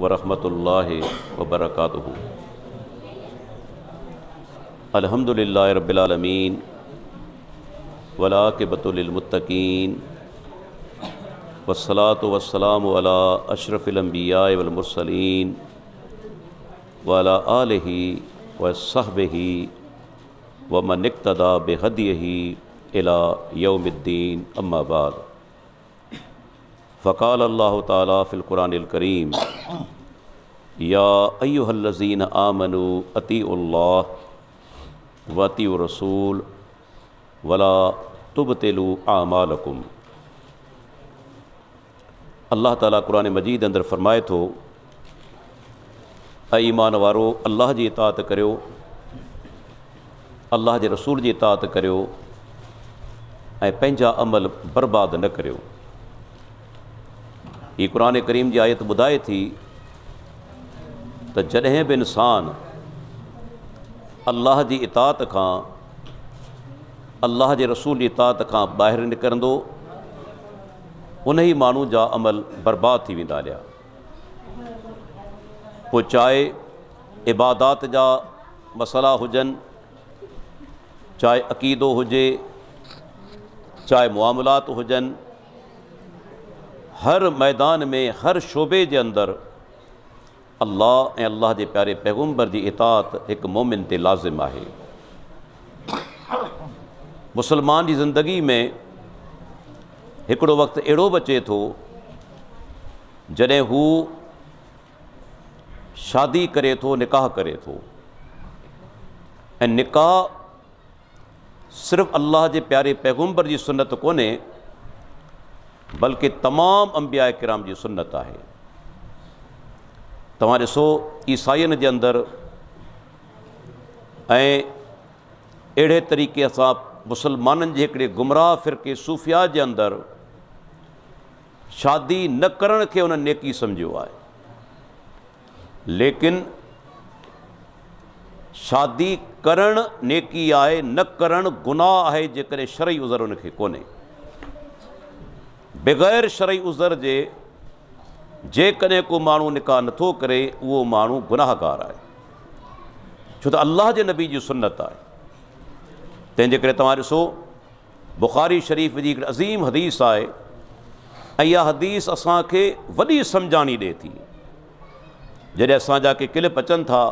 वरहमल वबरक अलहमदिल्ला रबालमीन वला के बतुलमतकीन वसलात वसलाम वाला अशरफ़िलम्बिया वलमरसलिन वला आल ही व सहब ही व मनकतदा बेहद ही अला यौमद्दीन अम्माबाद فقال الله تعالى في القرآن الكريم يا أيها الذين آمنوا أطيعوا الله وأطيعوا رسول ولا تبتلوا أعمالكم اللہ تعالیٰ قرآن مجید اندر فرمائے تو اے ایمان وارو اللہ جی اطاعت کرو اللہ جی رسول جی اطاعت کرو اے पंहिंजा عمل برباد نہ کرو ये कुरान करीम की आयत बुधाए थी तो जॾहिं बि इंसान अल्लाह जी इताद खां अलाह जे रसूल जी इताद खां ॿाहिरि निकिरंदो उन ही माण्हू जहा अमल बर्बाद थी वेंदा हलिया चाहे इबादत जा मसला हुजन चाहे अक़ीदो हुजे चाहे मुआमलात हुजनि हर मैदान में हर शोबे के अंदर अल्लाह ए अल्लाह के प्यारे पैगुंबर की इतात एक मोमिन ते लाज़िम है मुसलमान की ज़िंदगी में हिकिड़ो वक़्तु अहिड़ो बचे थो जॾहिं हू शादी करे थो निकाह करे थो ऐं निकाह सिर्फ़ु अलाह जे प्यारे पैगुंबर की सुनत को बल्कि तमाम अंबिया कराम की सुन्नत है तव्हां ॾिसो ईसाइनि जे अंदरि ऐं तरीक़े सां मुसलमाननि जे हिकिड़े गुमराह फ़िरके सूफ़िया के अंदर शादी न करण खे हुन नेकी सम्झियो आहे लेकिन शादी करणु नेकी आहे न करणु गुनाह आहे जरई उज़र उन कोन्हे बग़ैर शरई उज़र जे जेकॾहिं को माण्हू निकाह नो करे उहो माण्हू गुनाहगार आहे छो त अलाह जे नबी की सुनत है तंहिंजे करे बुख़ारी शरीफ़ की अज़ीम हदीस आहे ऐं इहा हदीस असांखे वॾी सम्झाणी ॾिए थी जॾहिं असांजा के किलिप अचनि था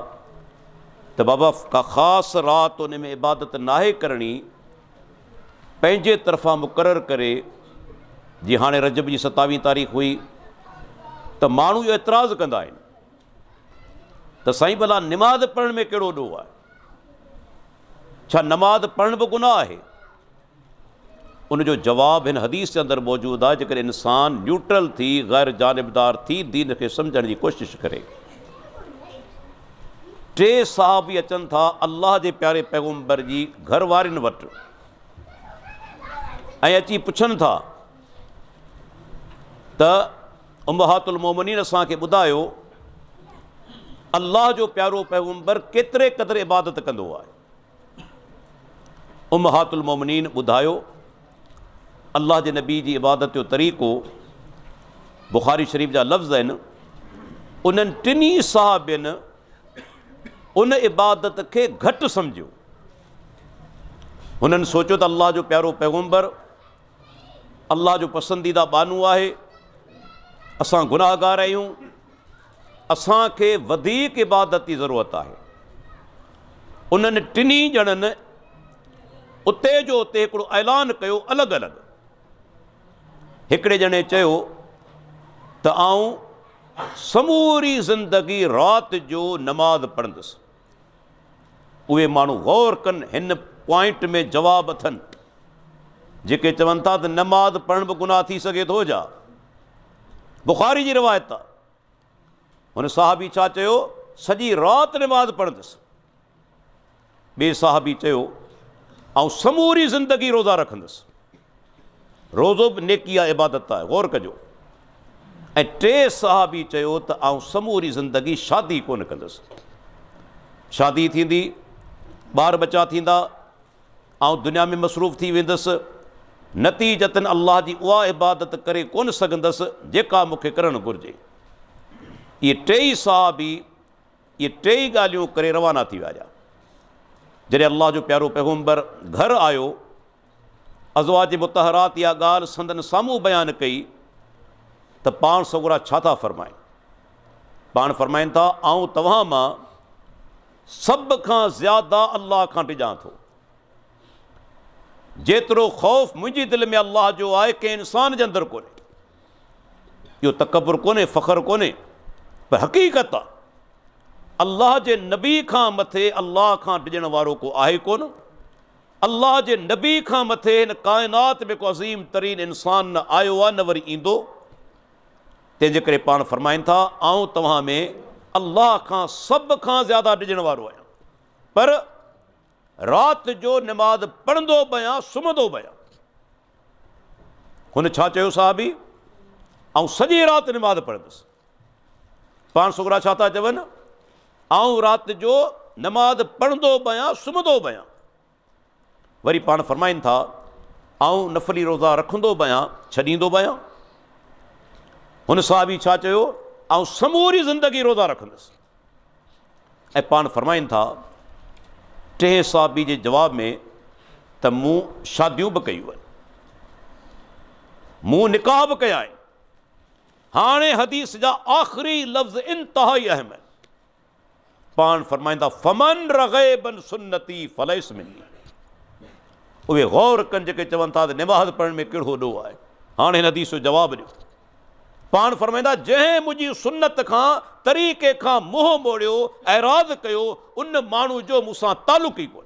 त बाबा का ख़ासि राति उन में इबादत ना करनी पंहिंजे तरफ़ां मुक़ररु करे जी हाँ रजब की सतावीह तारीख़ हुई तो माण्हू इहो एतिराज़ कंदा आहिनि त भला निमाज़ पढ़ण में कड़ो ॾोह आहे नमाज़ पढ़ भी गुनाह आहे उनजो जवाबु हिन हदीस के अंदर मौजूद है जेकर इंसान न्यूट्रल थी गैर जानबदार थी दीन के सम्झण की कोशिश करें टे साहबी अचनि था अलाह जे प्यारे पैगुम्बर की घर वारनि पुछन था त उमहातुलमोमिन असांखे बुधा अल्लाह जो प्यारो पैगुंबर केतरे क़दुरु इबादत कंदो आहे उमहातुलमोमिन ॿुधायो अलाह जे नबी की इबादत तरीक़ो बुख़ारी शरीफ़ जा लफ़्ज़ आहिनि उन्हनि टिनी उन इबादत के घट सम्झियो हुननि सोचियो त अलाह जो प्यारो पैगुंबर अल्लाह जो पसंदीदा बानू है असां गुनाहगार आहियूं असांखे वधीक इबादत जी ज़रूरत आहे उन्हनि टिनी ॼणनि उते जो उते हिकिड़ो ऐलान कयो अलॻि अलॻि हिकिड़े ॼणे चयो त आऊं समूरी ज़िंदगी राति जो नमाज़ पढ़ंदुसि उहे माण्हू ग़ौर कनि हिन पॉइंट में जवाबु अथनि जेके चवनि था त नमाज़ पढ़ण बि गुनाह थी सघे थो जा बुखारी जी रिवायत आहे साहबी सजी रात सॼी राति निमाज़ पढ़ंदुसि ॿिए साहबी समूरी ज़िंदगी रोज़ा रखंदुसि रोज़ो बि नेकी इबादत आहे गौर कजो ऐं टे साहबी चयो समूरी ज़िंदगी शादी को कंदुसि शादी थी बार बचा थींदा दुनिया में मसरूफ़ थी वेंदुसि नतीजतन अल्लाह की उ इबादत करे को सघंदसि जेका मुख्य करणु घुरिजे इहे टई साहब ई इहे टई ॻाल्हियूं रवाना थी विया हुआ जॾहिं जो प्यारो पैगुम्बर घर आयो अज़वा मुतहरात इहा गाल संदन साम्हूं बयान कई त पाण सगुरा छा था फ़रमाइनि पाण था आउं तव्हां मां सभ ज़्यादा अल्लाह खां डिजा तो जेतिरो ख़ौफ़ मुझे दिल में अल्लाह जो आहे कें इंसान के अंदर को इहो तकबुर कोन्हे फ़ख़्रु कोन्हे पर हक़ीक़त आहे अलाह जे नबी खां मथे अल्लाह का डिॼण वारो को आहे कोन अलाह जे नबी खां मथे इन काइनात में को अज़ीम तरीन इंसान न आयो आहे न वरी ईंदो तंहिंजे करे पाण फ़रमाइनि था आउं तव्हां में अल्लाह का सब का ज़्यादा डिजण वो आहियां पर रात जो निमाज़ पढ़ंदो पियां सुम्हंदो पियां हुन छा चयो साहिबी ऐं सॼी राति निमाज़ पढ़ंदुसि पाण छोकिरा जो नमाज़ पढ़ंदो पियां सुम्हंदो पियां वरी पाण फरमाइनि था ऐं नफ़ली रोज़ा रखंदो पियां छॾींदो पियां हुन साहिबी समूरी ज़िंदगी रोज़ा रखंदुसि ऐं पाण फरमाइनि था टे साबी के जवाब में तो मूं शादियों भी कई आहिनि मूं निकाह बि कया है हाँ हदीस जहा आख़िरी लफ़्ज़ इंतहाई अहम है पान फरमाइंदा फमन रगे बन सुन्नती फलैस मिली उ गौर कन जो चवन था निवाह पढ़ने में कड़ो ॾोह है हाँ हदीस जवाब जवाबु पान फरमाइंदा जै मुझी सुन्नत का तरीक़े का मुंहुं मोड़ो ऐराज़ कर उन मानू जो मुसा तालुक़ ही को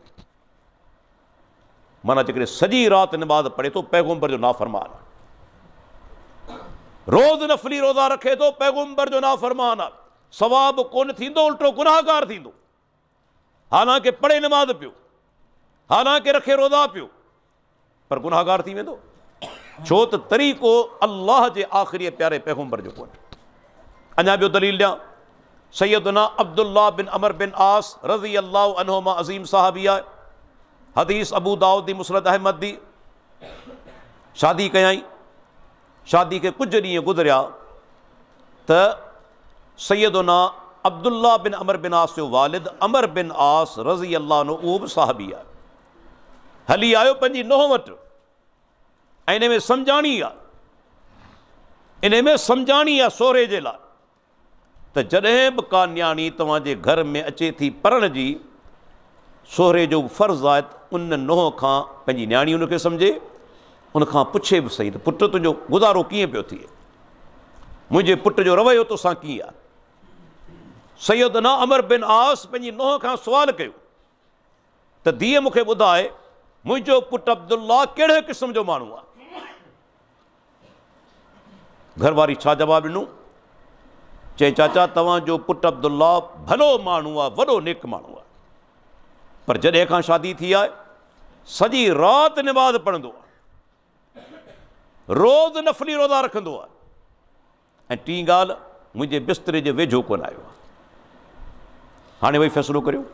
माना जो सजी रात नमाज पढ़े तो पैगुंबर जो नाफ़रमान फरमान रोज़ नफ़ली रोज़ा रखे तो पैगुंबर जो नाफ़रमान आहे सवाबु कोन थींदो उल्टो गुनाहगार थींदो हालांकि पढ़े नमाज पियो हालांकि रखे रोज़ा पियो पर गुनाहगार थी वेंदो छो त तरीक़ो अल्लाह के आखिरी प्यारे पैगुंबर जो कोन्हे अञा ॿियो दलील ॾियां सैदना अब्दुल्ला बिन अमर बिन आस रज़ी अल्लाह अनहोमा अज़ीम साहबी आहे हदीस अबू दाऊदी मुसरत अहमद दी शादी कयाई शादी के कुछ ॾींहं गुज़रिया त सैदना अब्दुल्ला बिन अमर बिन आस जो वालिद अमर बिन आस रज़ी अल्लाह उहो बि साहबी आहे हली आयो पंहिंजी नोह वटि इन में सम्झाणी इन में समझानी आहे सोरे जे लाइ त जॾहिं बि का नियाणी तव्हांजे घर में अचे थी पढ़ने जी सोहरे जो फर्ज आए उन नुह का पंहिंजी नियाणी उनखे सम्झे उनखां पुछे बि सही त पुटु तुंहिंजो गुज़ारो कीअं पो थे मुझे पुट जो रवैयो तोसां कीअं आहे सैदना अमर बिन आस पंहिंजी नुह का सुवाल किया त धीअ मूंखे ॿुधाए मुंहिंजो पुटु अब्दुल्ला कहिड़े क़िस्म जो माण्हू आहे ઘર વારી છા જવાબ નુ ચે ચાચા તવા જો પુત અબ્દુલ્લા ભલો માણુવા વડો નેક માણુવા પર જડે કા શાદી થી આય સજી રાત નમાઝ પડંદો રોજ નફલી રોઝા રખંદો એ 3 ગાલ મુજે બસ્ત્રે જે વેજો કો નાયો હાણે ભઈ ફેસલો કર્યો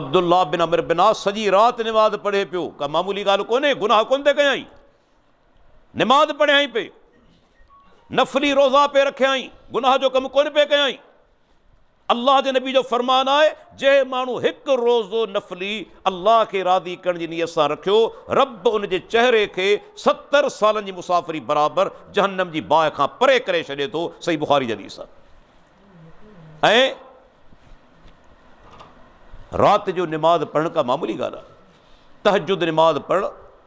અબ્દુલ્લા બિન અમીર બిన સજી રાત નમાઝ પડે પ્યો કા मामूली ગાલ કોને ગુનાહ કોન તે કઈ નમાઝ પડે હાઈ પે नफली रोज़ा पे रखे आई गुनाह जो कमु कोन पे कयाई अलाह जे नबी जो फरमान है जै माण्हू एक रोज़ो नफली अल्लाह के रादी करण जी नियत सां रखियो रब उन चेहरे के सत्तर साल की जी बराबर जहन्नम की बाह का परे करे छॾे थो सही बुखारी जदी सां ऐं जो निमाज़ पढ़ का मामूली गाल तहजुद निमाज़ पढ़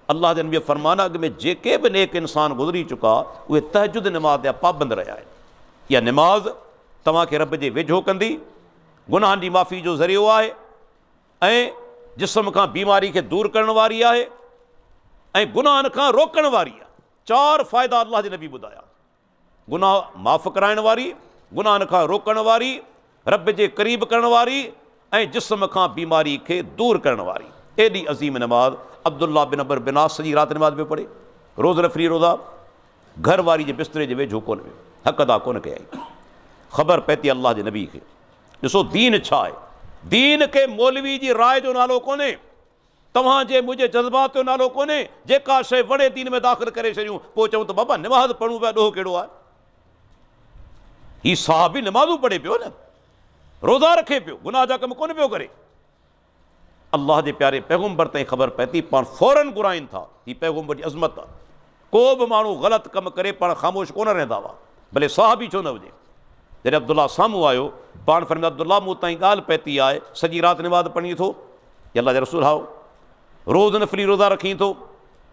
अल्लाह के फरमाना अॻु में जेके भी नेक इंसान गुज़री चुका उहे तहजुद नमाज़ जा पाबंद रहा है इहा नमाज़ तव्हांखे रब जे वेझो कंदी गुनाहनि की माफ़ी जो ज़रियो है जिसम का बीमारी के दूर करी है गुनाहन का गुनाहनि रोकण वारी आहे चारि फ़ाइदा अलाह जे नबी ॿुधाया गुनाह माफ कराइण वारी गुनाहनि का रोकण वारी रब के क़रीब करी जिसम का बीमारी के दूर करी एडी अजीम नमाज अब्दुल्ला बिन अबर बिना सजी रात नमाज में पढ़े रोज़ रफ़री रोज़ा घर वारी जे बिस्तरे जे वेझो को वियो हक़ अदा कोन कयाई ख़बर पए थी अलाह जे नबी के ऐसो दीन छा दीन के मौलवी की राय जो नालो कोन्हे तव्हांजे मुंहिंजे जज़्बात नालो कोन्हे जेका शइ वणे दीन में दाख़िल कर छॾियूं पोइ चऊं नमाज़ पढ़ू पिया ॾोह कहिड़ो आहे हीउ साहब बि नमाज़ूं पढ़े पियो न रोज़ा रखे पियो गुनाह जा कम को पियो करे अल्लाह के प्यारे पैगुंबर ताईं ख़बर पए थी फौरन घुराइनि था हीअ पैगुंबर की अज़मत आ को भी माण्हू ग़लति कम करे पाण ख़ामोश कोन रहंदा हुआ भले साह बि छो न हुजे जॾहिं अब्दुल्ला साम्हूं आयो पाण फरमायो अब्दुल्ला मूं ताईं ॻाल्हि पए थी आहे सॼी निवाद पढ़ी थो या अलाह जा रसूल हाओ रोज़ नफ़ली रोज़ा रखी तो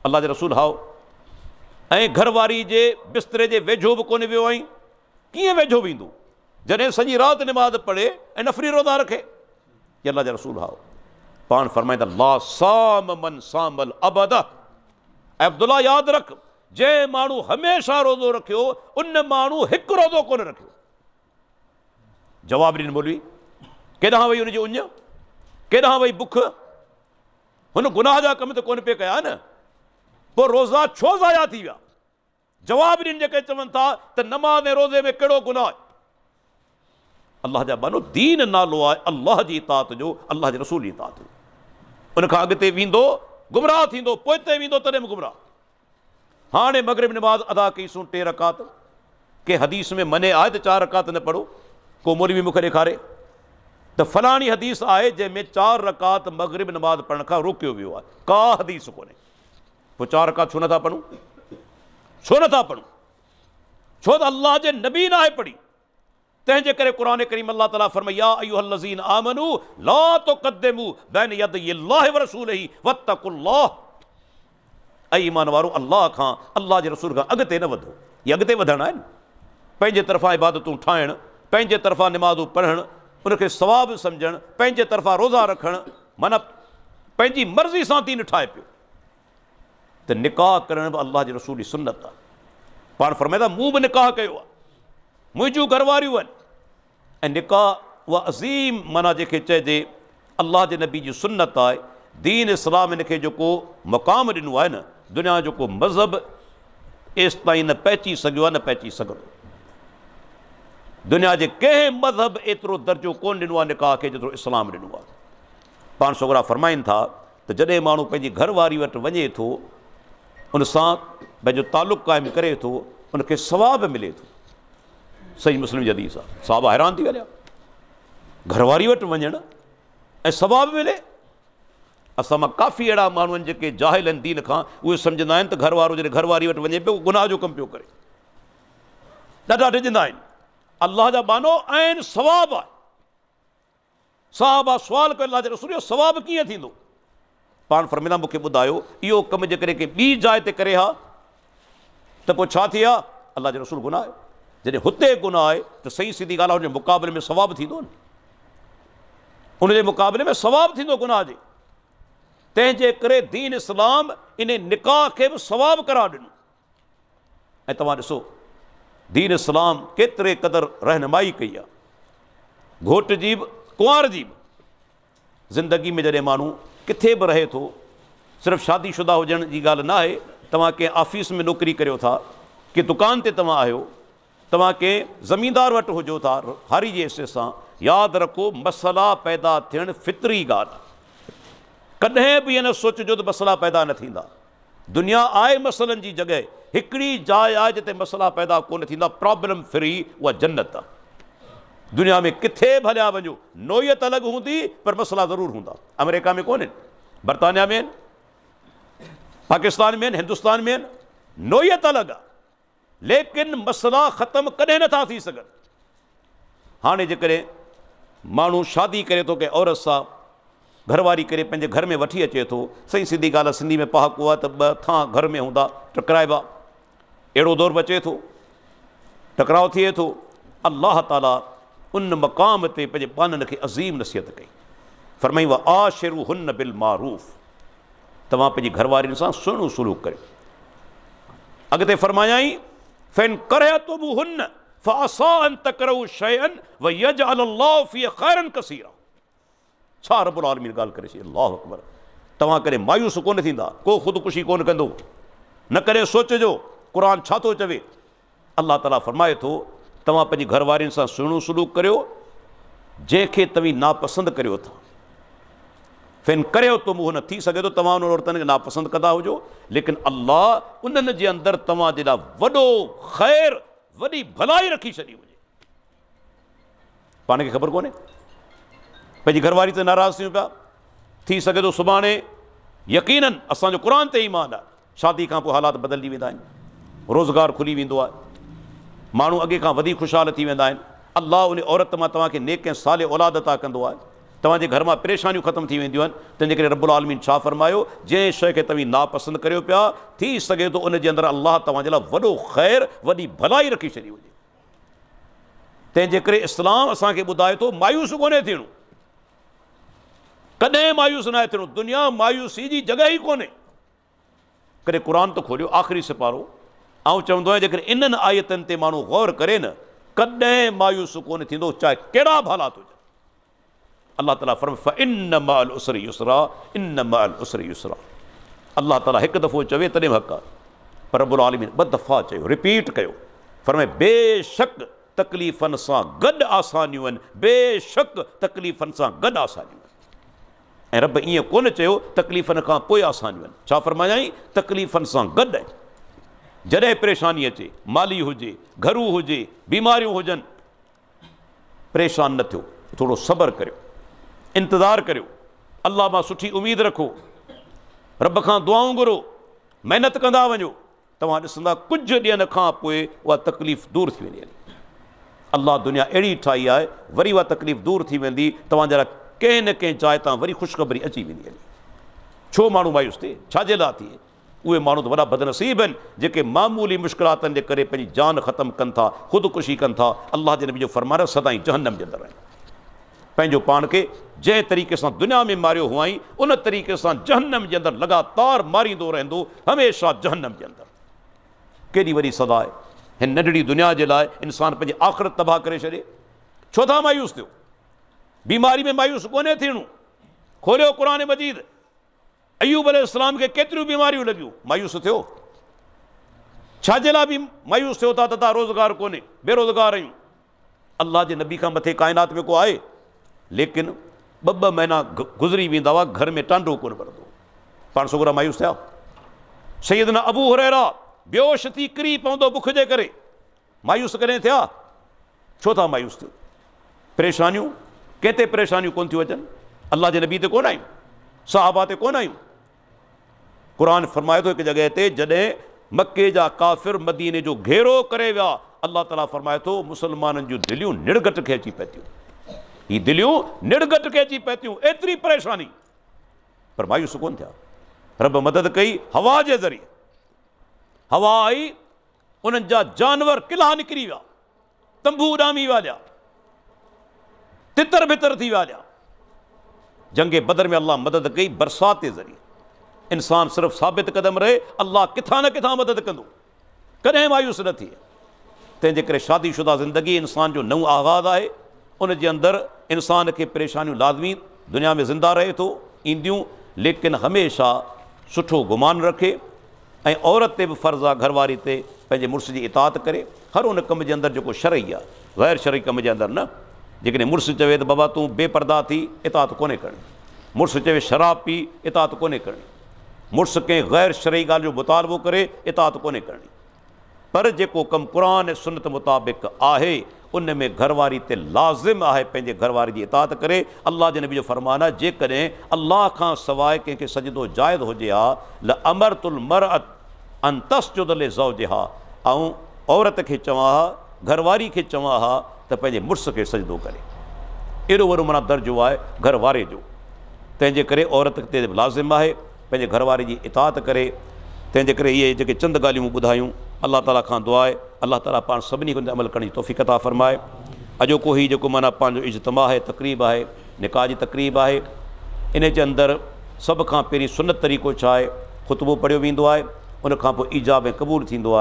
अल्लाह जा रसूल हाओ ऐं घरवारी के बिस्तरे के वेझो भी कोन वियो आहीं कीअं वेझो भी जैसे सॼी रात निमाद पढ़े ऐं नफ़री रोज़ा रखे अल्लाह अलाह जा रसूल हाओ पान फरमाइंदा ला साम मन सामल अबदा अब्दुल्ला यादि रख जंहिं माण्हू हमेशह रोज़ो रखियो उन माण्हू हिकु रोज़ो कोन रखियो जवाबु ॾिनो मोलवी केॾां वई हुनजी उञ केॾां वई बुख उन गुनाह जा कम तो कोन पिया कया न पोइ रोज़ा छो जया थी विया जवाबु ॾिन जेके चवनि था त नमाज़ रोज़े में कहिड़ो गुनाह आहे अलाह जा दीन नालो आहे अलाह जी इतात जो अल्लाह के रसूल जी इतात जो उन अगत वो गुमराह थींदो वो तद में गुमराह हाँ मगरब नमाज़ अदा कईसूं टे रकात के हदीस में मने आए तो चार रकात न पढ़ो को मोलवी मूंखे ॾेखारे त फलाणी हदीस आहे जंहिंमें चारि रकात मगरब नमाज़ पढ़ण खां रोकियो वियो आहे का हदीस कोन्हे पोइ चारि रकात छो नथा पढ़ूं छो नथा पढ़ूं छो त अल्लाह जे नबी न आहे पढ़ी तेज करे क़ुर करीम अलाह ताला फरमैया आमनू ला तो कदमू बैन यद रसूल ई वतकुल्लाह ऐं ईमान वारो अलाह खां अलाह जे रसूल खां अॻिते न वधो इहे अॻिते वधणु आहिनि पंहिंजे तरफ़ां इबादतूं ठाहिणु पंहिंजे तरफ़ां निमाज़ूं पढ़णु उनखे सवाबु सम्झणु पंहिंजे रोज़ा रखणु मन पंहिंजी मर्ज़ी सां थी न ठाहे पियो निकाह कर अल्लाह के रसूल जी सुनत पा पाण फरमाईंदा भी बि निकाह कयो मुंहिंजूं घरवारियूं आहिनि अज़ीम माना जैसे चइजे अल्लाह के नबी की सुनत आहे दीन इस्लाम इनके खे जेको मक़ाम ॾिनो न दुनिया जो को मज़हब एस ताईं न पहुची सघियो न पहची सघंदो दुनिया के कें मज़हब एतिरो दर्जो कोन ॾिनो आहे निकाह इस्लाम दिनों आहे पाण फरमाइन था त जॾहिं माण्हू पंहिंजी घरवारी वटि वञे थो उन सां पंहिंजो करे तो उनखे सवाबु मिले तो सही मुस्लिम जी हदीस साहब हैरान थी ॻाल्हिया घरवारी वटि वञणु ऐं मिले अस मां काफ़ी अहिड़ा माण्हू आहिनि जाहिल दीन का उहे समझा तो त घर घरवारी वटि वञे पियो गुनाह जो कम पो कर ॾाढा डिॼंदा आहिनि अलाह जा बानो आहिनि सवाबु आहे साहब आहे सुवाल कयो अलाह जे रसूल जो सवाबु कीअं थींदो पाण फरमीना मूंखे ॿुधायो इहो कमु जेकॾहिं करे हा त पोइ छा रसूल गुनाह जॾहिं हुते गुनाह आहे त सही सीधी ॻाल्हि आहे मुक़ाबले में सवाबु थींदो न मुक़ाबले में सवाबु थींदो गुनाह के तेज कर दीन इस्लाम इन निकाह के भी सवाबु करार दिनों ऐं दीन इस्लाम केतरे कदर रहनुमाई कई घोट की भी कुंवर की भी ज़िंदगी में जॾहिं माण्हू किथे बि रहे थो सिर्फ़ु शादीशुदा हुजण जी ॻाल्हि न आहे तव्हां कंहिं ऑफिस में नौकरी करियो था की दुकान ते तव्हां आहियो तव्हांखे जमींदार वटि हुजो था हर जे हिसे सां रखो मसला पैदा थियणु फितरी ॻाल्हि कदें भी ईअं न सोचिजो मसला पैदा न थींदा दुनिया आए मसलन की जगह हिकिड़ी जाइ आहे जिते मसला पैदा कोन प्रॉब्लम फ्री उहा जन्नत आहे दुनिया में किथे भलिया वो नोयत अलग हूंदी पर मसला जरूर हूंदा अमेरिका में कोन बरतानिया में पाकिस्तान में हिंदुस्तान में आहिनि नोयत अलॻि आहे लेकिन मसला ख़त्म कदें ना थी सघनि हाणे जेकॾहिं माण्हू शादी करे तो कें औरत सां घरवारी करे पंहिंजे घर में वही अचे तो सही सीधी ॻाल्हि आहे सिंधी में पहाको आहे त ॿ घर में हूंदा टकराइबा अहिड़ो दौर बचे तो टकराव थिए तो अल्लाह तला उन मक़ाम ते पंहिंजे पाननि खे अज़ीम नसीहत कई फरमाई उहा आशिरु हुन बिल मारूफ़ तव्हां पंहिंजी घरवारियुनि सां सुहिणो सलूक फरमायाई फ़ैन कर तो तकर शयन व यज अल्लाफ़ी कसीरा छा रबुल आलमीन ॻाल्हि करे छॾी अकबर तव्हां करे मायूस कोन थींदा को ख़ुदिकुशी कोन कंदो न करे सोचिजो क़ुर छा थो चवे अल्लाह ताला फ़रमाए थो तव्हां पंहिंजी घर वारनि सां सुहिणो सलूक करियो जंहिंखे तव्हीं नापसंदि करियो था फिन कर तो मुंह न थी सघे थो तो तव्हां हुन औरतनि खे नापसंदि लेकिन अल्लाह उन अंदर अंदरि तव्हां जे ख़ैर वही भलाई रखी छी हुजे पाण खे ख़बर को घरवारी से नाराज़ थियूं पिया थी सघे थो तो सुभाणे यकीननि असांजो क़ुर ईमान आहे शादी का हालात बदिलजी वेंदा रोज़गार खुली वो आहे अगे ख़ुशहाल थी वेंदा उन औरत में तव्हांखे नेक ऐं साले औलाद अता कंदो तवे घर में परेशानी खत्म थी वेंदियूं आहिनि तंहिंजे रबुल आलमीन छा फ़रमायो जंहिं शइ कर पाया नापसंदि करियो पिया थी सघे थो उनजे अंदरि अलाह तव्हांजे लाइ वॾो ख़ैरु भलाई रखी छी हुजे तंहिंजे इस्लाम असांखे ॿुधाए थो मायूस को थियणो कॾहिं मायूस न आहे दुनिया मायूसी की जगह ही को कॾहिं क़ुर तो खोलो आख़िरी सिपारो ऐं चवंदो आहियां जेकर इन्हनि आयतनि ते गौर करें न कॾहिं मायूस को चाहे कड़ा बि हालात हुजनि अलाह ताला फर्म इन मालसरा इन मालसरीसरा अल्लाह ताला हिकु दफ़ो चवे तॾहिं हक़ु आहे पर मुलालमी ॿ दफ़ा चयो रिपीट कयो फर्माए बेशक सां बेशक सां गॾु आसनियूं ऐं रब ईअं कोन चयो तकलीफ़नि खां पोइ आसा छा फ़र्मायाई तकलीफ़नि सां गॾु आहिनि जॾहिं परेशानी अचे माली हुजे घरु हुजे बीमारियूं हुजनि परेशान न थियो थोरो صبر करियो इंतज़ार करियो अल्लाह में सुी उम्मीद रखो रब का दुआऊं घुरो मेहनत कंदा वो तव्हां ॾिसंदा कुझु ॾींहनि तकलीफ़ दूर थी वेंदी अलाह दुनिया अड़ी ठाई आहे वरी उहा तकलीफ़ दूर थी वेंदी तव्हां जहिड़ा न कें जाइ तां वरी ख़ुशिखबरी अची वेंदी छो मू मायूस थिए छाजे लाइ थिए उ माण्हू त वॾा बदनसीब आहिनि जेके मामूली मुश्किल के करे जान खत्म कन था खुदकुशी कनि था अलाह जे नबी जो फरमान सदाई जहनम जे अंदरि आहिनि पंहिंजो पाण खे जंहिं तरीक़े सां दुनिया में मारियो हुअईं उन तरीक़े से जहनम के अंदर लगातार मारी रहंदो हमेशा जहनम के अंदर केदी वॾी सदा आहे नंढड़ी दुनिया के लिए इंसान पंहिंजी आख़िरत तबाह कर छॾे छो था मायूस थियो बीमारी में मायूस को थियणो खोलियो क़ुर मजीद अयूब अलाम के केतर बीमारियूं लगे मायूस थियो छाजे भी मायूस थियो था रोज़गार को बेरोज़गार आयो अल्लाह के नबी का मथे काइनात में को आहे लेकिन ब महीना गुज़री वेंदा हुआ घर में टांडो कोन भरंदो पा सगुरा मायूस थे सईद न अबू हुरेरा बेहोश थी किरी पवंदो बुख के कर मायूस कॾहिं छो था मायूस थे परेशानी केंद्र परेशानी को कोन अल्लाह के नबी को साहबा को कुरान आहियूं क़ुर फरमाए थो हिकु जॻह मके जा काफ़िर मदीने जो घेरो करे वह अल्लाह तला फरमाए थो मुसलमान जो दिलियूं निड़गट के अची पए ही दिलियूं निर्गत के पए थियूं एतरी परेशानी पर मायूस कोन थे रब मदद कई हवा के ज़रिए हवा आई उन जा जानवर किला निकरी वह तंबू उड़ामी विया तितर बितर थी विया जंगे बदर में अल्लाह मदद कई बरसात के ज़रिए इंसान सिर्फ़ साबित क़दम रहे अल्लाह किथा न किथा मदद कह कदें मायूस न थिए तेज कर शादीशुदा ज़िंदगी इंसान जो नव आगाज़ है उन जे अंदरि इंसान खे परेशानियूं लाज़मी दुनिया में ज़िंदा रहे तो ईंदियूं लेकिन हमेशा सुठो गुमान रखे ऐं औरत ते बि फ़र्ज़ु आहे घरवारी ते पंहिंजे मुड़ुस जी इताद करे हर उन कम के अंदर जो शरई आ ग़ैर शरई कम के अंदर न जेकॾहिं मुड़ुसु चवे तो बबा तू बेपरदा थी इताद कोन्हे करणी मुड़ुसु चवे शराब पी इताद को करणी मुड़ुसु कंहिं ग़ैर शरई गाल मुतालबो करें इताद कोन्हे करणी पर जेको कमु क़ुर सुनत मुताबिक़ है उन में घरवारी ते लाज़िम है पंहिंजे घरवारी की इताद करे अलाह जे नबी जो फरमान आहे जेकॾहिं अलाह खां सवाइ कंहिंखे सजदो जाइज़ हुजे अमर तुल मरअत अंतस जो दले हा ऐं औरत खे चवां हा घरवारी खे चवां हा त पंहिंजे मुड़ुस खे सजदो करे अहिड़ो वॾो माना दर्जो है घरवारे जो तंहिंजे करे औरत ते लाज़िम है पंहिंजे घरवारे जी इताद करे तंहिंजे करे इहे जेके चंद ॻाल्हियूं ॿुधायूं अलाह ताला खां दुआ आहे अल्लाह तला पा सभी खे अमल करण जी तौफ़ीक़ता फ़रमाए अॼोको ही जो माना पंहिंजो इजतमा है तकरीब है निका की तकरीब है इन के अंदर सब का पहिरीं सुनत तरीक़ो छा आहे ख़ुतबो पढ़ियो वेंदो उन ईजाब क़बूल थींदो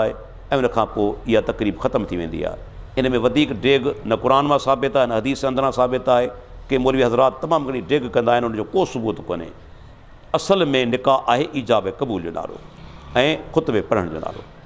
उन तकरीब खत्म थी वेंदी आहे इन में वधीक डेग न कुरान में साबित आहे न हदीस अंदर साबित है कि मौलवी हजरा तमाम घणी डेग कह उनको को सबूत को असल में निकाह है ईजाब क़बूल जो नालो ऐं ख़ुतबे पढ़ने जो नालो